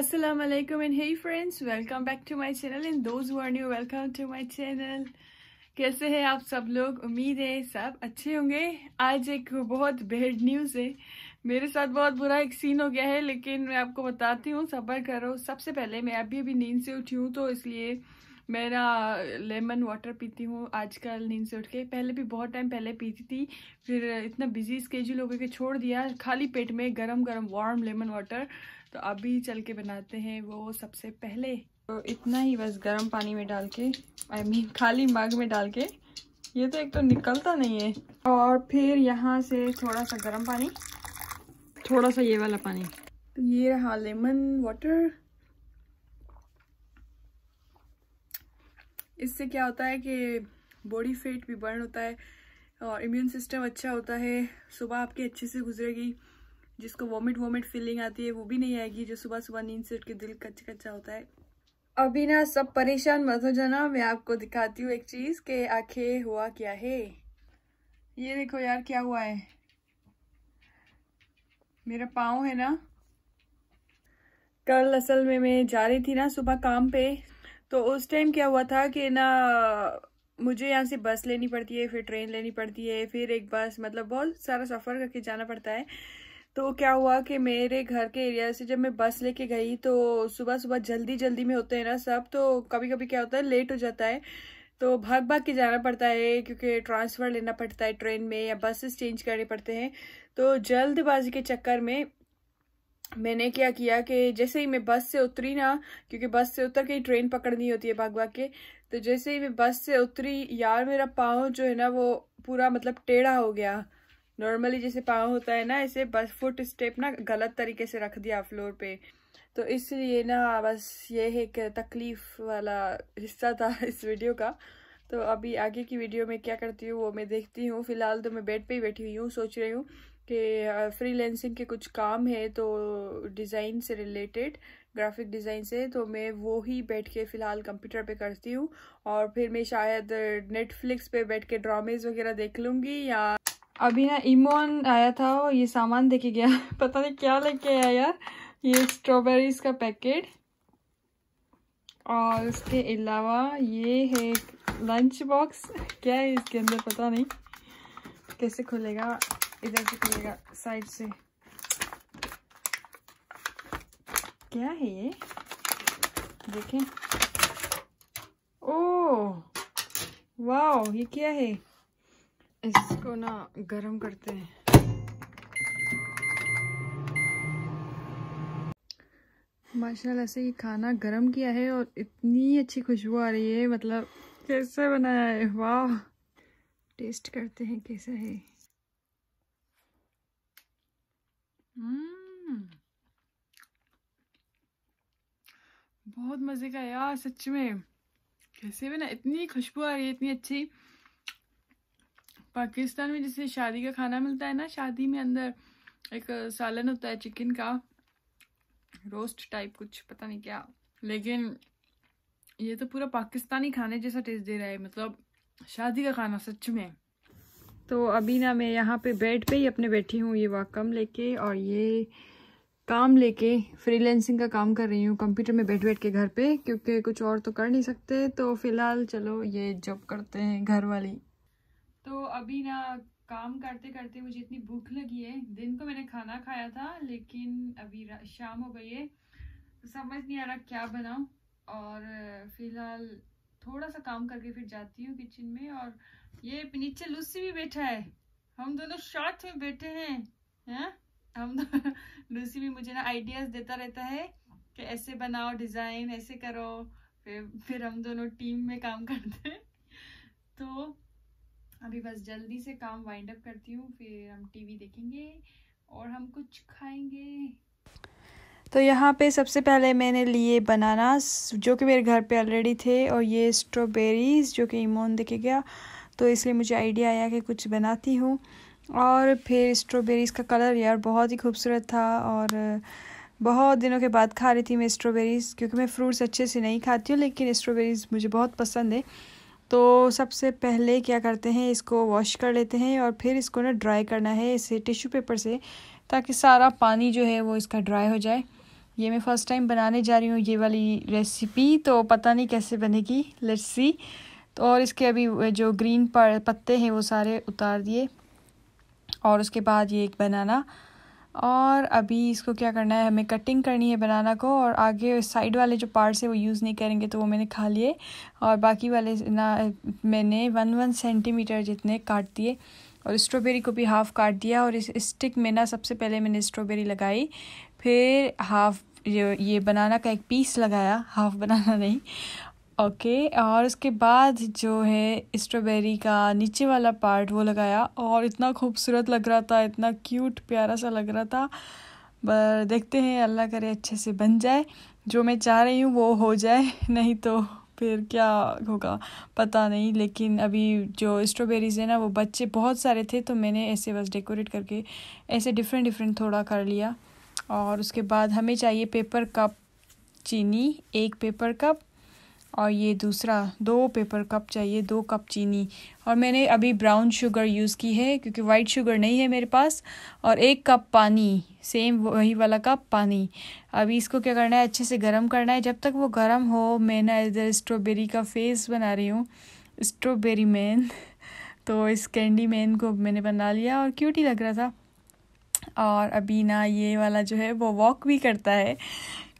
Assalamu alaikum and hey friends welcome back to my channel and those who are new welcome to my channel कैसे हैं आप सब लोग उम्मीद है सब अच्छे होंगे आज एक बहुत बेड न्यूज़ है मेरे साथ बहुत बुरा एक सीन हो गया है लेकिन मैं आपको बताती हूँ सबर करो सबसे पहले मैं अभी अभी नींद से उठी हूँ तो इसलिए मेरा लेमन वाटर पीती हूँ आजकल नींद से उठ के पहले भी बहुत टाइम पहले पीती थी फिर इतना बिजी स्केजूल हो गया कि छोड़ दिया खाली पेट में गरम गरम वार्म लेमन वाटर तो अभी चल के बनाते हैं वो सबसे पहले तो इतना ही बस गर्म पानी में डाल के आई I मीन mean, खाली मग में डाल के ये तो एक तो निकलता नहीं है और फिर यहाँ से थोड़ा सा गर्म पानी थोड़ा सा ये वाला पानी तो ये रहा लेमन वाटर इससे क्या होता है कि बॉडी फेट भी बर्न होता है और इम्यून सिस्टम अच्छा होता है सुबह आपकी अच्छे से गुजरेगी जिसको वॉमिट वॉमिट फीलिंग आती है वो भी नहीं आएगी जो सुबह सुबह नींद से उठ के दिल कच्चा कच्चा होता है अभी ना सब परेशान मत हो जाना मैं आपको दिखाती हूँ एक चीज़ के आखे हुआ क्या है ये देखो यार क्या हुआ है मेरा पाँव है ना कल असल में मैं जा रही थी ना सुबह काम पे तो उस टाइम क्या हुआ था कि ना मुझे यहाँ से बस लेनी पड़ती है फिर ट्रेन लेनी पड़ती है फिर एक बस मतलब बहुत सारा सफ़र करके जाना पड़ता है तो क्या हुआ कि मेरे घर के एरिया से जब मैं बस लेके गई तो सुबह सुबह जल्दी जल्दी में होते हैं ना सब तो कभी कभी क्या होता है लेट हो जाता है तो भाग भाग के जाना पड़ता है क्योंकि ट्रांसफ़र लेना पड़ता है ट्रेन में या बसेस चेंज करने पड़ते हैं तो जल्दबाजी के चक्कर में मैंने क्या किया कि जैसे ही मैं बस से उतरी ना क्योंकि बस से उतर के ही ट्रेन पकड़नी होती है भाग भाग के तो जैसे ही मैं बस से उतरी यार मेरा पाँव जो है ना वो पूरा मतलब टेढ़ा हो गया नॉर्मली जैसे पाँव होता है ना ऐसे बस फुट स्टेप ना गलत तरीके से रख दिया फ्लोर पे तो इसलिए ना बस ये एक तकलीफ़ वाला हिस्सा था इस वीडियो का तो अभी आगे की वीडियो में क्या करती हूँ वो मैं देखती हूँ फ़िलहाल तो मैं बेड पे ही बैठी हुई हूँ सोच रही हूँ कि फ्रीलैंसिंग के कुछ काम है तो डिज़ाइन से रिलेटेड ग्राफिक डिज़ाइन से तो मैं वो ही बैठ के फ़िलहाल कंप्यूटर पे करती हूँ और फिर मैं शायद नेटफ्लिक्स पे बैठ के ड्रामेज़ वगैरह देख लूँगी या अभी ना इमोन आया था और ये सामान देखे गया पता नहीं क्या लेके आया यार ये स्ट्रॉबेरीज का पैकेट और उसके अलावा ये है लंच बॉक्स क्या है इसके अंदर पता नहीं कैसे खुलेगा इधर से खुलेगा साइड से क्या है ये देखें ओ वाह ये क्या है इसको ना गरम करते हैं माशाल्लाह से ये खाना गरम किया है और इतनी अच्छी खुशबू आ रही है मतलब कैसे बनाया है वाह टेस्ट करते हैं कैसा है हम्म। बहुत मज़े का यार सच में कैसे बना इतनी खुशबू आ रही है इतनी अच्छी पाकिस्तान में जैसे शादी का खाना मिलता है ना शादी में अंदर एक सालन होता है चिकन का रोस्ट टाइप कुछ पता नहीं क्या लेकिन ये तो पूरा पाकिस्तानी खाने जैसा टेस्ट दे रहा है मतलब शादी का खाना सच में तो अभी ना मैं यहाँ पे बेड पे ही अपने बैठी हूँ ये वाकम लेके और ये काम लेके फ्रीलैंसिंग का काम कर रही हूँ कंप्यूटर में बैठ बैठ के घर पे क्योंकि कुछ और तो कर नहीं सकते तो फ़िलहाल चलो ये जॉब करते हैं घर वाली तो अभी ना काम करते करते मुझे इतनी भूख लगी है दिन को मैंने खाना खाया था लेकिन अभी शाम हो गई है तो समझ नहीं आ रहा क्या बनाऊं और फिलहाल थोड़ा सा काम करके फिर जाती हूँ किचन में और ये नीचे लूसी भी बैठा है हम दोनों शॉर्ट में बैठे हैं है? हम दोनों लूसी भी मुझे ना आइडियाज देता रहता है कि ऐसे बनाओ डिज़ाइन ऐसे करो फिर फिर हम दोनों टीम में काम करते हैं तो अभी बस जल्दी से काम वाइंड अप करती हूँ फिर हम टीवी देखेंगे और हम कुछ खाएंगे तो यहाँ पे सबसे पहले मैंने लिए बनानास जो कि मेरे घर पे ऑलरेडी थे और ये स्ट्रॉबेरीज़ जो कि इमोन देखे गया तो इसलिए मुझे आइडिया आया कि कुछ बनाती हूँ और फिर स्ट्रॉबेरीज़ का कलर यार बहुत ही खूबसूरत था और बहुत दिनों के बाद खा रही थी मैं स्ट्रॉबेरीज़ क्योंकि मैं फ्रूट्स अच्छे से नहीं खाती हूँ लेकिन स्ट्रॉबेरीज़ मुझे बहुत पसंद है तो सबसे पहले क्या करते हैं इसको वॉश कर लेते हैं और फिर इसको ना ड्राई करना है इसे टिश्यू पेपर से ताकि सारा पानी जो है वो इसका ड्राई हो जाए ये मैं फ़र्स्ट टाइम बनाने जा रही हूँ ये वाली रेसिपी तो पता नहीं कैसे बनेगी लस्सी तो और इसके अभी जो ग्रीन पत्ते हैं वो सारे उतार दिए और उसके बाद ये एक बनाना और अभी इसको क्या करना है हमें कटिंग करनी है बनाना को और आगे साइड वाले जो पार्ट्स है वो यूज़ नहीं करेंगे तो वो मैंने खा लिए और बाकी वाले ना मैंने वन वन सेंटीमीटर जितने काट दिए और स्ट्रॉबेरी को भी हाफ़ काट दिया और इस स्टिक में ना सबसे पहले मैंने स्ट्रॉबेरी लगाई फिर हाफ़ ये ये बनाना का एक पीस लगाया हाफ बनाना नहीं ओके okay, और उसके बाद जो है स्ट्रॉबेरी का नीचे वाला पार्ट वो लगाया और इतना खूबसूरत लग रहा था इतना क्यूट प्यारा सा लग रहा था पर देखते हैं अल्लाह करे अच्छे से बन जाए जो मैं चाह रही हूँ वो हो जाए नहीं तो फिर क्या होगा पता नहीं लेकिन अभी जो स्ट्रॉबेरीज है ना वो बच्चे बहुत सारे थे तो मैंने ऐसे बस डेकोरेट करके ऐसे डिफरेंट डिफरेंट थोड़ा कर लिया और उसके बाद हमें चाहिए पेपर कप चीनी एक पेपर कप और ये दूसरा दो पेपर कप चाहिए दो कप चीनी और मैंने अभी ब्राउन शुगर यूज़ की है क्योंकि वाइट शुगर नहीं है मेरे पास और एक कप पानी सेम वही वाला कप पानी अभी इसको क्या करना है अच्छे से गर्म करना है जब तक वो गर्म हो मैं ना इधर स्ट्रॉबेरी का फेस बना रही हूँ स्ट्रॉबेरी मैन तो इस कैंडी मैन को मैंने बना लिया और क्यूट ही लग रहा था और अभी ना ये वाला जो है वो वॉक भी करता है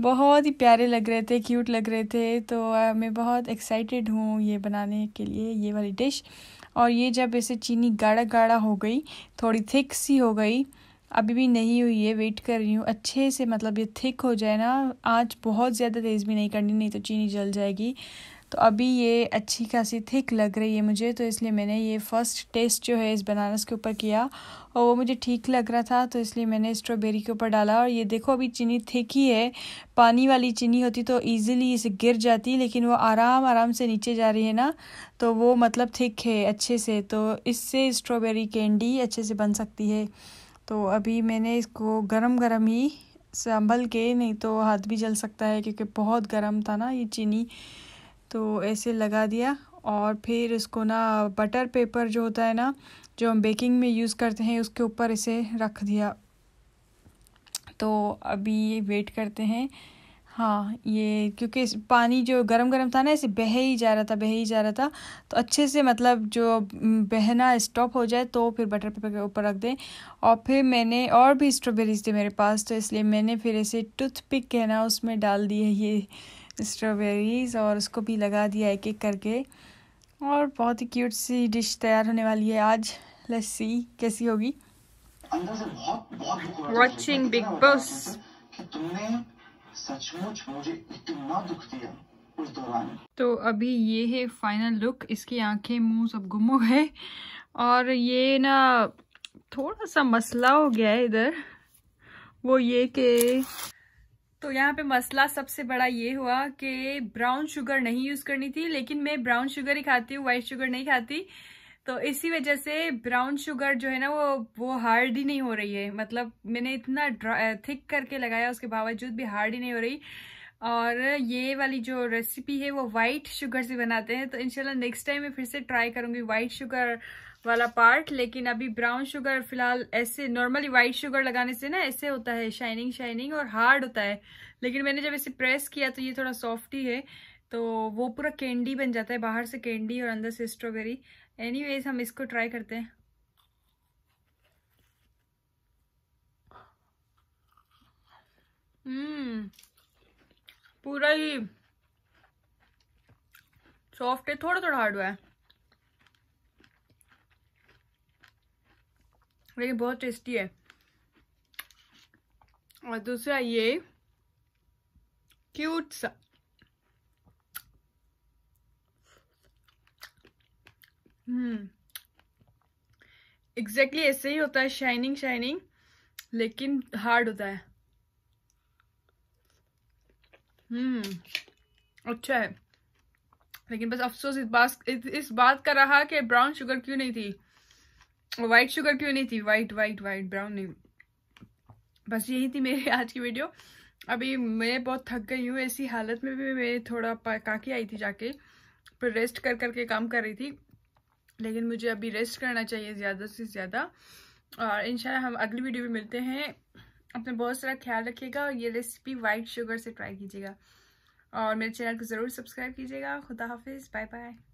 बहुत ही प्यारे लग रहे थे क्यूट लग रहे थे तो मैं बहुत एक्साइटेड हूँ ये बनाने के लिए ये वाली डिश और ये जब ऐसे चीनी गाढ़ा गाढ़ा हो गई थोड़ी थिक सी हो गई अभी भी नहीं हुई है वेट कर रही हूँ अच्छे से मतलब ये थिक हो जाए ना आज बहुत ज़्यादा तेज़ भी नहीं करनी नहीं तो चीनी जल जाएगी तो अभी ये अच्छी खासी थिक लग रही है मुझे तो इसलिए मैंने ये फ़र्स्ट टेस्ट जो है इस बनानस के ऊपर किया और वो मुझे ठीक लग रहा था तो इसलिए मैंने स्ट्रॉबेरी के ऊपर डाला और ये देखो अभी चीनी थिक ही है पानी वाली चीनी होती तो ईजिली इसे गिर जाती लेकिन वो आराम आराम से नीचे जा रही है ना तो वो मतलब थिक है अच्छे से तो इससे स्ट्रॉबेरी कैंडी अच्छे से बन सकती है तो अभी मैंने इसको गरम गरम ही संभल के नहीं तो हाथ भी जल सकता है क्योंकि बहुत गर्म था ना ये चीनी तो ऐसे लगा दिया और फिर इसको ना बटर पेपर जो होता है ना जो हम बेकिंग में यूज़ करते हैं उसके ऊपर इसे रख दिया तो अभी वेट करते हैं हाँ ये क्योंकि पानी जो गरम गरम था ना इसे बह ही जा रहा था बह ही जा रहा था तो अच्छे से मतलब जो बहना स्टॉप हो जाए तो फिर बटर पेपर के ऊपर रख दें और फिर मैंने और भी स्ट्रॉबेरीज थे मेरे पास तो इसलिए मैंने फिर ऐसे टूथ पिक ना उसमें डाल दी है ये स्ट्रॉबेरीज़ और उसको भी लगा दिया एक एक करके और बहुत ही क्यूट सी डिश तैयार होने वाली है आज लस्सी कैसी होगी वॉचिंग बिग बॉस तुमने सचमुच मुझे इतना दुख दिया तो अभी ये है फाइनल लुक इसकी आंखें मुंह सब गुम हो गए और ये ना थोड़ा सा मसला हो गया है इधर वो ये कि तो यहाँ पे मसला सबसे बड़ा ये हुआ कि ब्राउन शुगर नहीं यूज़ करनी थी लेकिन मैं ब्राउन शुगर ही खाती हूँ वाइट शुगर नहीं खाती तो इसी वजह से ब्राउन शुगर जो है ना वो वो हार्ड ही नहीं हो रही है मतलब मैंने इतना थिक करके लगाया उसके बावजूद भी हार्ड ही नहीं हो रही और ये वाली जो रेसिपी है वो वाइट शुगर से बनाते हैं तो इनशाला नेक्स्ट टाइम मैं फिर से ट्राई करूँगी वाइट शुगर वाला पार्ट लेकिन अभी ब्राउन शुगर फिलहाल ऐसे नॉर्मली व्हाइट शुगर लगाने से ना ऐसे होता है शाइनिंग शाइनिंग और हार्ड होता है लेकिन मैंने जब इसे प्रेस किया तो ये थोड़ा सॉफ्ट ही है तो वो पूरा कैंडी बन जाता है बाहर से कैंडी और अंदर से स्ट्रॉबेरी एनी हम इसको ट्राई करते हैं हम्म पूरा ही सॉफ्ट है थोड़ा थोड़ा हार्ड हुआ है लेकिन बहुत टेस्टी है और दूसरा ये क्यूट सा हम्म एग्जैक्टली ऐसे ही होता है शाइनिंग शाइनिंग लेकिन हार्ड होता है हम्म अच्छा है लेकिन बस अफसोस इस बात इस बात का रहा कि ब्राउन शुगर क्यों नहीं थी वाइट शुगर क्यों नहीं थी वाइट वाइट वाइट ब्राउन नहीं बस यही थी मेरी आज की वीडियो अभी मैं बहुत थक गई हूँ ऐसी हालत में भी मैं थोड़ा काकी आई थी जाके पर रेस्ट कर करके काम कर रही थी लेकिन मुझे अभी रेस्ट करना चाहिए ज़्यादा से ज़्यादा और इन हम अगली वीडियो में मिलते हैं अपना बहुत सारा ख्याल रखिएगा और ये रेसिपी वाइट शुगर से ट्राई कीजिएगा और मेरे चैनल को ज़रूर सब्सक्राइब कीजिएगा खुदा हाफिज़ बाय बाय